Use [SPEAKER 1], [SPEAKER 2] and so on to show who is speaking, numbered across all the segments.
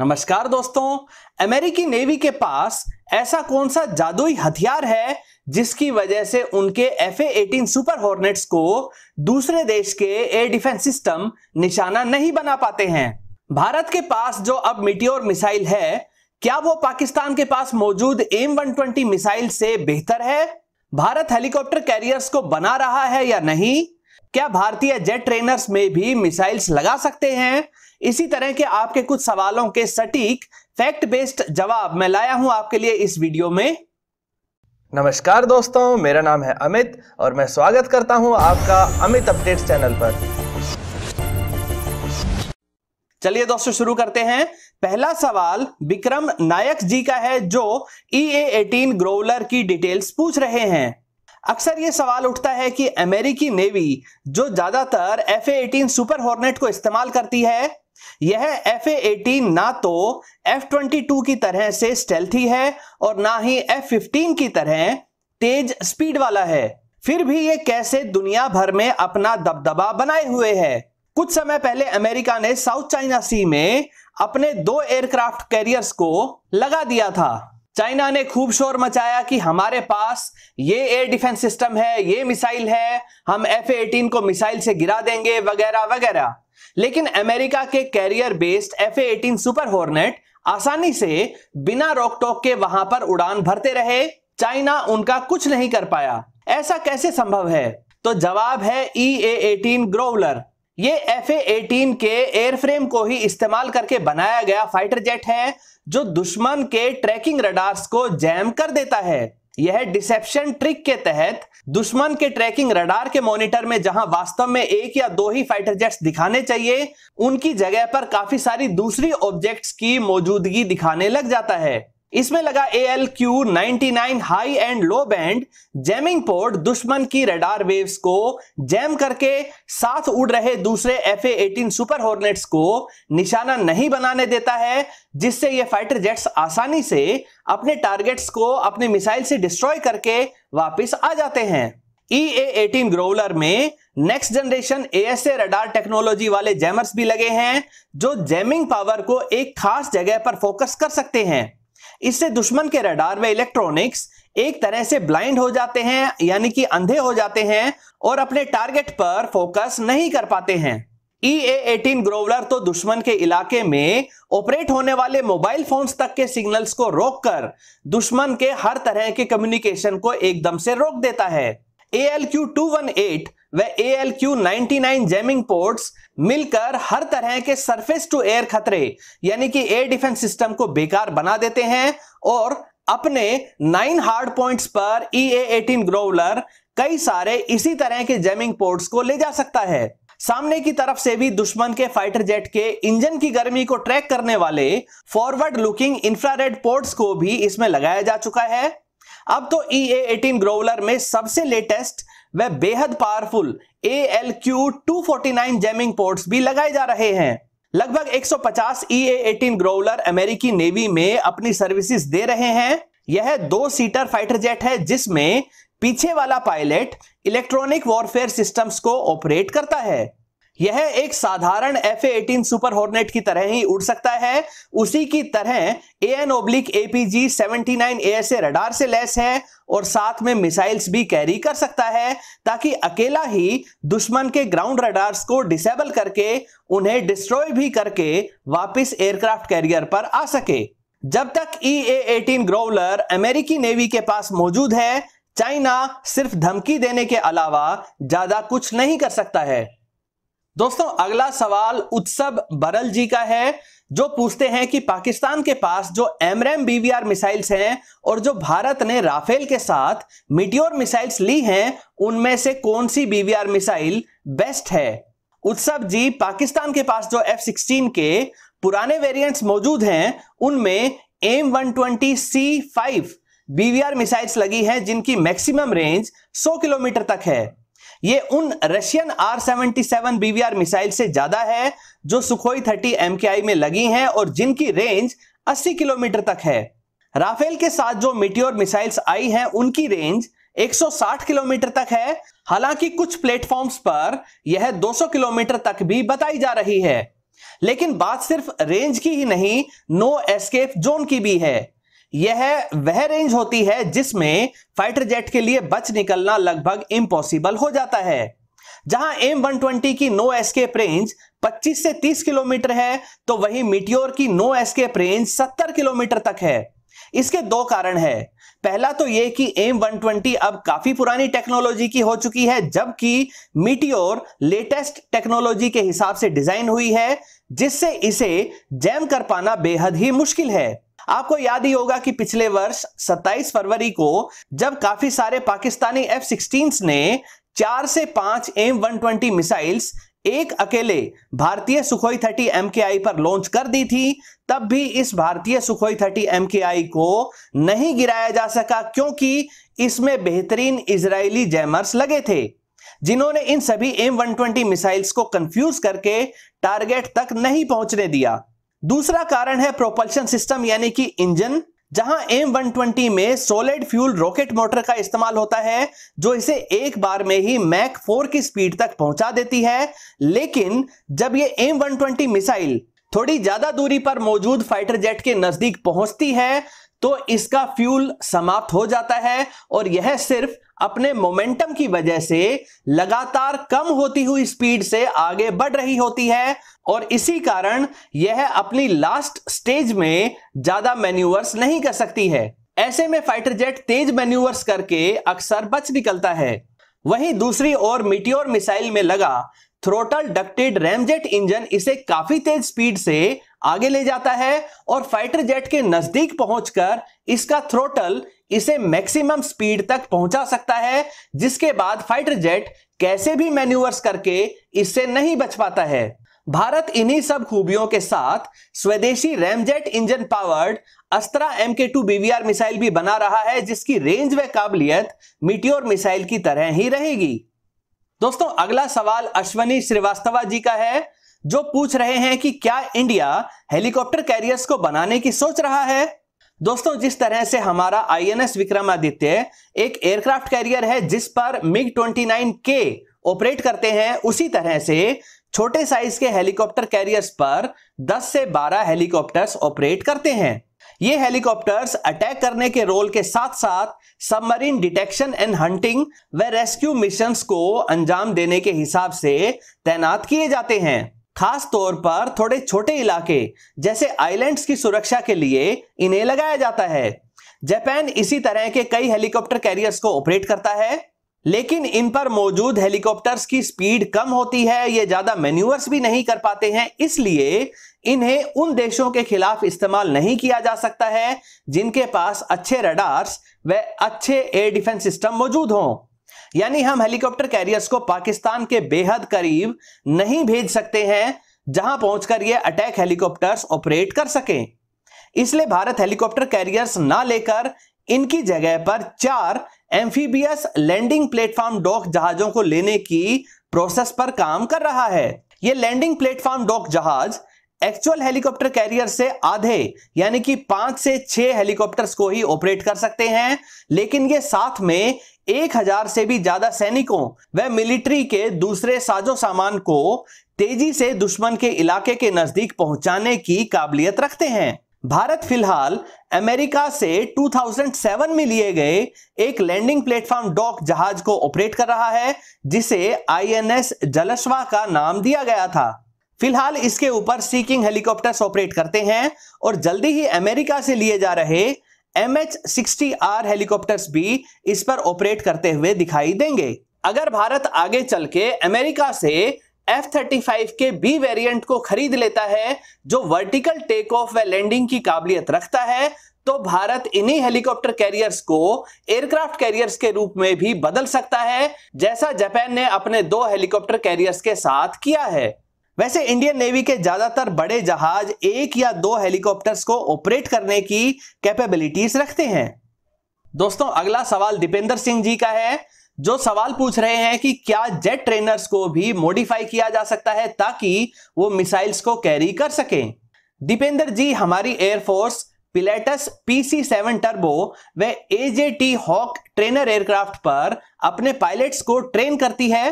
[SPEAKER 1] नमस्कार दोस्तों अमेरिकी नेवी के पास ऐसा कौन सा जादुई हथियार है जिसकी वजह से उनके एफ एटीन सुपर हॉर्नेट्स को दूसरे देश के एयर डिफेंस सिस्टम निशाना नहीं बना पाते हैं भारत के पास जो अब मिटियोर मिसाइल है क्या वो पाकिस्तान के पास मौजूद एम वन ट्वेंटी मिसाइल से बेहतर है भारत हेलीकॉप्टर कैरियर्स को बना रहा है या नहीं क्या भारतीय जेट ट्रेनर्स में भी मिसाइल्स लगा सकते हैं इसी तरह के आपके कुछ सवालों के सटीक फैक्ट बेस्ड जवाब मैं लाया हूं आपके लिए इस वीडियो में नमस्कार दोस्तों मेरा नाम है अमित और मैं स्वागत करता हूं आपका अमित अपडेट्स चैनल पर चलिए दोस्तों शुरू करते हैं पहला सवाल विक्रम नायक जी का है जो ई e एटीन ग्रोवलर की डिटेल्स पूछ रहे हैं अक्सर यह सवाल उठता है कि अमेरिकी नेवी जो ज्यादातर एफ एटीन सुपर हॉर्नेट को इस्तेमाल करती है यह एफ एटीन ना तो एफ ट्वेंटी टू की तरह से स्टेल्थी है और ना ही एफ फिफ्टीन की तरह तेज स्पीड वाला है फिर भी ये कैसे दुनिया भर में अपना दबदबा बनाए हुए है कुछ समय पहले अमेरिका ने साउथ चाइना सी में अपने दो एयरक्राफ्ट कैरियर्स को लगा दिया था चाइना ने खूब शोर मचाया कि हमारे पास ये एयर डिफेंस सिस्टम है ये मिसाइल है हम एफ एटीन को मिसाइल से गिरा देंगे वगैरह वगैरह लेकिन अमेरिका के carrier based F eighteen Super Hornet आसानी से बिना रोक टोक के वहां पर उड़ान भरते रहे चाइना उनका कुछ नहीं कर पाया ऐसा कैसे संभव है तो जवाब है ई ए एटीन ग्रोवलर ये एफ एटीन के एयरफ्रेम को ही इस्तेमाल करके बनाया गया फाइटर जेट है जो दुश्मन के ट्रैकिंग रडार्स को जैम कर देता है यह डिसेप्शन ट्रिक के तहत दुश्मन के ट्रैकिंग रडार के मॉनिटर में जहां वास्तव में एक या दो ही फाइटर जेट्स दिखाने चाहिए उनकी जगह पर काफी सारी दूसरी ऑब्जेक्ट्स की मौजूदगी दिखाने लग जाता है इसमें लगा A L Q ninety nine high and low band jamming port दुश्मन की रडार वेव्स को जैम करके साथ उड़ रहे दूसरे एफ एटीन सुपर हॉर्नेट्स को निशाना नहीं बनाने देता है जिससे ये फाइटर जेट्स आसानी से अपने टारगेट्स को अपने मिसाइल से डिस्ट्रॉय करके वापस आ जाते हैं ई e ए एटीन ग्रोवलर में next generation A S A radar technology वाले जैमर्स भी लगे हैं जो जैमिंग पावर को एक खास जगह पर फोकस कर सकते हैं इससे दुश्मन के रडार में इलेक्ट्रॉनिक्स एक तरह से ब्लाइंड हो जाते हैं यानी कि अंधे हो जाते हैं और अपने टारगेट पर फोकस नहीं कर पाते हैं ई ए एटीन ग्रोवलर तो दुश्मन के इलाके में ऑपरेट होने वाले मोबाइल फोन्स तक के सिग्नल्स को रोककर दुश्मन के हर तरह के कम्युनिकेशन को एकदम से रोक देता है A L Q two one eight वे A L Q ninety nine jamming ports मिलकर हर तरह के सरफेस टू एयर खतरे यानी कि एयर डिफेंस सिस्टम को बेकार बना देते हैं और अपने नाइन हार्ड पॉइंट्स पर ई ए एटीन ग्रोवलर कई सारे इसी तरह के जेमिंग पोर्ट्स को ले जा सकता है सामने की तरफ से भी दुश्मन के फाइटर जेट के इंजन की गर्मी को ट्रैक करने वाले फॉरवर्ड लुकिंग इंफ्रारेड पोर्ट्स को भी इसमें लगाया जा चुका है अब तो ई ए एटीन ग्रोवलर में सबसे लेटेस्ट व बेहद powerful A L Q two forty nine jamming ports भी लगाए जा रहे हैं लगभग 150 ई ए एटीन ग्रोवलर अमेरिकी नेवी में अपनी सर्विसेज दे रहे हैं यह दो सीटर फाइटर जेट है जिसमें पीछे वाला पायलट इलेक्ट्रॉनिक वॉरफेयर सिस्टम्स को ऑपरेट करता है यह एक साधारण एफ एटीन सुपर हॉर्नेट की तरह ही उड़ सकता है उसी की तरह A N oblique APG seventy nine A S A radar से लैस है और साथ में मिसाइल्स भी कैरी कर सकता है ताकि अकेला ही दुश्मन के ग्राउंड रडार्स को डिसेबल करके उन्हें डिस्ट्रॉय भी करके वापस एयरक्राफ्ट कैरियर पर आ सके जब तक ई ए एटीन ग्रोवलर अमेरिकी नेवी के पास मौजूद है चाइना सिर्फ धमकी देने के अलावा ज्यादा कुछ नहीं कर सकता है दोस्तों अगला सवाल उत्सव बरल जी का है जो पूछते हैं कि पाकिस्तान के पास जो एमरेम बीवीआर मिसाइल्स हैं और जो भारत ने राफेल के साथ मिट्योर मिसाइल्स ली हैं उनमें से कौन सी बीवीआर मिसाइल बेस्ट है उत्सव जी पाकिस्तान के पास जो एफ सिक्सटीन के पुराने वेरिएंट्स मौजूद हैं उनमें M one twenty C five BVR missiles लगी हैं जिनकी मैक्सिमम रेंज 100 किलोमीटर तक है ये उन Russian R seventy seven BVR missile से ज्यादा है जो सुखोई थर्टी आई में लगी हैं और जिनकी रेंज 80 किलोमीटर तक है राफेल के साथ जो मिट्योर मिसाइल्स आई हैं उनकी रेंज 160 किलोमीटर तक है हालांकि कुछ प्लेटफॉर्म्स पर यह 200 किलोमीटर तक भी बताई जा रही है लेकिन बात सिर्फ रेंज की ही नहीं नो एस्केप जोन की भी है यह वह रेंज होती है जिसमें फाइटर जेट के लिए बच निकलना लगभग इम्पॉसिबल हो जाता है जहां एम वन की नो एस्केप रेंज 25 से 30 किलोमीटर है तो वही मिट्योर की नो एस्केप रेंज 70 किलोमीटर तक है इसके दो कारण है पहला तो यह कि एम वन अब काफी पुरानी टेक्नोलॉजी की हो चुकी है जबकि मिट्योर लेटेस्ट टेक्नोलॉजी के हिसाब से डिजाइन हुई है जिससे इसे जैम कर पाना बेहद ही मुश्किल है आपको याद ही होगा कि पिछले वर्ष 27 फरवरी को जब काफी सारे पाकिस्तानी एफ सिक्सटीन ने चार से पांच एम वन ट्वेंटी मिसाइल्स एक अकेले भारतीय सुखोई थर्टी एम पर लॉन्च कर दी थी तब भी इस भारतीय सुखोई थर्टी एम को नहीं गिराया जा सका क्योंकि इसमें बेहतरीन इजरायली जैमर्स लगे थे जिन्होंने इन सभी एम वन मिसाइल्स को कंफ्यूज करके टारगेट तक नहीं पहुंचने दिया दूसरा कारण है प्रोपल्शन सिस्टम यानी कि इंजन जहां एम वन में सोलिड फ्यूल रॉकेट मोटर का इस्तेमाल होता है जो इसे एक बार में ही मैक 4 की स्पीड तक पहुंचा देती है लेकिन जब ये एम वन मिसाइल थोड़ी ज्यादा दूरी पर मौजूद फाइटर जेट के नजदीक पहुंचती है तो इसका फ्यूल समाप्त हो जाता है और यह सिर्फ अपने मोमेंटम की वजह से लगातार कम होती हुई स्पीड से आगे बढ़ रही होती है और इसी कारण यह अपनी लास्ट स्टेज में ज्यादा मेन्यूवर्स नहीं कर सकती है ऐसे में फाइटर जेट तेज मेन्यूवर्स करके अक्सर बच निकलता है वहीं दूसरी ओर मिटियोर मिसाइल में लगा थ्रोटल डक्टेड रैमजेट इंजन इसे काफी तेज स्पीड से आगे ले जाता है और फाइटर जेट के नजदीक पहुंचकर इसका थ्रोटल इसे मैक्सिमम स्पीड तक पहुंचा सकता है जिसके बाद फाइटर जेट कैसे भी मैन्यूवर्स करके इससे नहीं बच पाता है भारत इन्हीं सब खूबियों के साथ स्वदेशी ramjet engine powered Astra M K two BVR missile भी बना रहा है जिसकी रेंज व काबिलियत मिट्योर मिसाइल की तरह ही रहेगी दोस्तों अगला सवाल अश्वनी श्रीवास्तवा जी का है जो पूछ रहे हैं कि क्या इंडिया हेलीकॉप्टर कैरियर्स को बनाने की सोच रहा है दोस्तों जिस तरह से हमारा आईएनएस विक्रमादित्य एक एयरक्राफ्ट कैरियर है जिस पर मिग 29 के ऑपरेट करते हैं उसी तरह से छोटे साइज के हेलीकॉप्टर कैरियर्स पर 10 से 12 हेलीकॉप्टर्स ऑपरेट करते हैं ये हेलीकॉप्टर्स अटैक करने के रोल के साथ साथ सबमरीन डिटेक्शन एंड हंटिंग व रेस्क्यू मिशन को अंजाम देने के हिसाब से तैनात किए जाते हैं खास तौर पर थोड़े छोटे इलाके जैसे आइलैंड्स की सुरक्षा के लिए इन्हें लगाया जाता है जापान इसी तरह के कई हेलीकॉप्टर कैरियर्स को ऑपरेट करता है लेकिन इन पर मौजूद हेलीकॉप्टर्स की स्पीड कम होती है ये ज्यादा मेन्यूवर्स भी नहीं कर पाते हैं इसलिए इन्हें उन देशों के खिलाफ इस्तेमाल नहीं किया जा सकता है जिनके पास अच्छे रडार्स व अच्छे एयर डिफेंस सिस्टम मौजूद हों यानी हम हेलीकॉप्टर कैरियर्स को पाकिस्तान के बेहद करीब नहीं भेज सकते हैं जहां पहुंचकर ये अटैक हेलीकॉप्टर्स ऑपरेट कर सकें इसलिए भारत हेलीकॉप्टर कैरियर्स ना लेकर इनकी जगह पर चार एम्फीबियस लैंडिंग प्लेटफॉर्म डॉक जहाजों को लेने की प्रोसेस पर काम कर रहा है ये लैंडिंग प्लेटफॉर्म डॉक जहाज एक्चुअल हेलीकॉप्टर कैरियर से आधे यानी कि पांच से छह हेलीकॉप्टर्स को ही ऑपरेट कर सकते हैं लेकिन ये साथ में एक हजार से भी ज्यादा सैनिकों व मिलिट्री के दूसरे साजो सामान को तेजी से दुश्मन के इलाके के नजदीक पहुंचाने की काबिलियत रखते हैं भारत फिलहाल अमेरिका से 2007 में लिए गए एक लैंडिंग प्लेटफॉर्म डॉक जहाज को ऑपरेट कर रहा है जिसे आईएनएस जलश्वा का नाम दिया गया था फिलहाल इसके ऊपर सीकिंग हेलीकॉप्टर ऑपरेट करते हैं और जल्दी ही अमेरिका से लिए जा रहे M H sixty R helicopters भी इस पर ऑपरेट करते हुए दिखाई देंगे अगर भारत आगे चल के अमेरिका से एफ थर्टी फाइव के बी वेरिएंट को खरीद लेता है जो वर्टिकल टेक ऑफ व लैंडिंग की काबिलियत रखता है तो भारत इन्हीं हेलीकॉप्टर कैरियर्स को एयरक्राफ्ट कैरियर्स के रूप में भी बदल सकता है जैसा जापान ने अपने दो हेलीकॉप्टर कैरियर्स के साथ किया है वैसे इंडियन नेवी के ज्यादातर बड़े जहाज एक या दो हेलीकॉप्टर्स को ऑपरेट करने की कैपेबिलिटीज रखते हैं दोस्तों अगला सवाल दीपेंद्र सिंह जी का है जो सवाल पूछ रहे हैं कि क्या जेट ट्रेनर्स को भी मॉडिफाई किया जा सकता है ताकि वो मिसाइल्स को कैरी कर सकें दीपेंद्र जी हमारी air force Pilatus PC seven turbo व एजेटी हॉक ट्रेनर एयरक्राफ्ट पर अपने पायलट्स को ट्रेन करती है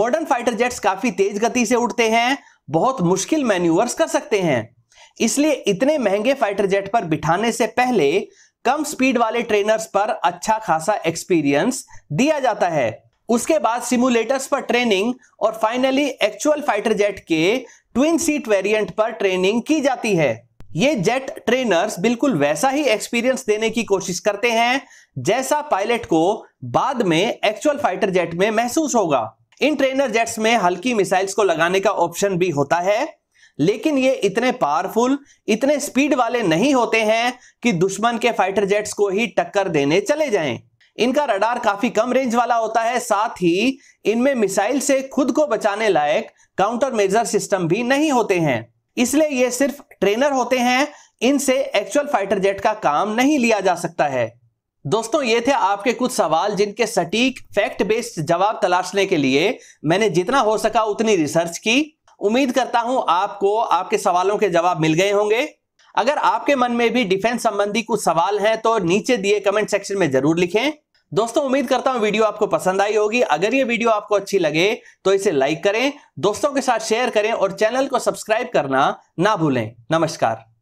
[SPEAKER 1] मॉडर्न फाइटर जेट्स काफी तेज गति से उड़ते हैं बहुत मुश्किल मैन्यूवर्स कर सकते हैं इसलिए इतने महंगे फाइटर जेट पर बिठाने से पहले कम स्पीड वाले ट्रेनर्स पर अच्छा खासा एक्सपीरियंस दिया जाता है उसके बाद सिमुलेटर्स पर ट्रेनिंग और फाइनली एक्चुअल फाइटर जेट के ट्विन सीट वेरिएंट पर ट्रेनिंग की जाती है ये जेट ट्रेनर्स बिल्कुल वैसा ही एक्सपीरियंस देने की कोशिश करते हैं जैसा पायलट को बाद में एक्चुअल फाइटर जेट में महसूस होगा इन ट्रेनर जेट्स में हल्की मिसाइल्स को लगाने का ऑप्शन भी होता है लेकिन ये इतने पावरफुल इतने स्पीड वाले नहीं होते हैं कि दुश्मन के फाइटर जेट्स को ही टक्कर देने चले जाएं। इनका रडार काफी कम रेंज वाला होता है साथ ही इनमें मिसाइल से खुद को बचाने लायक काउंटर मेजर सिस्टम भी नहीं होते हैं इसलिए ये सिर्फ ट्रेनर होते हैं इनसे एक्चुअल फाइटर जेट का काम नहीं लिया जा सकता है दोस्तों ये थे आपके कुछ सवाल जिनके सटीक फैक्ट बेस्ड जवाब तलाशने के लिए मैंने जितना हो सका उतनी रिसर्च की उम्मीद करता हूं आपको आपके सवालों के जवाब मिल गए होंगे अगर आपके मन में भी डिफेंस संबंधी कुछ सवाल हैं तो नीचे दिए कमेंट सेक्शन में जरूर लिखें दोस्तों उम्मीद करता हूं वीडियो आपको पसंद आई होगी अगर ये वीडियो आपको अच्छी लगे तो इसे लाइक करें दोस्तों के साथ शेयर करें और चैनल को सब्सक्राइब करना ना भूलें नमस्कार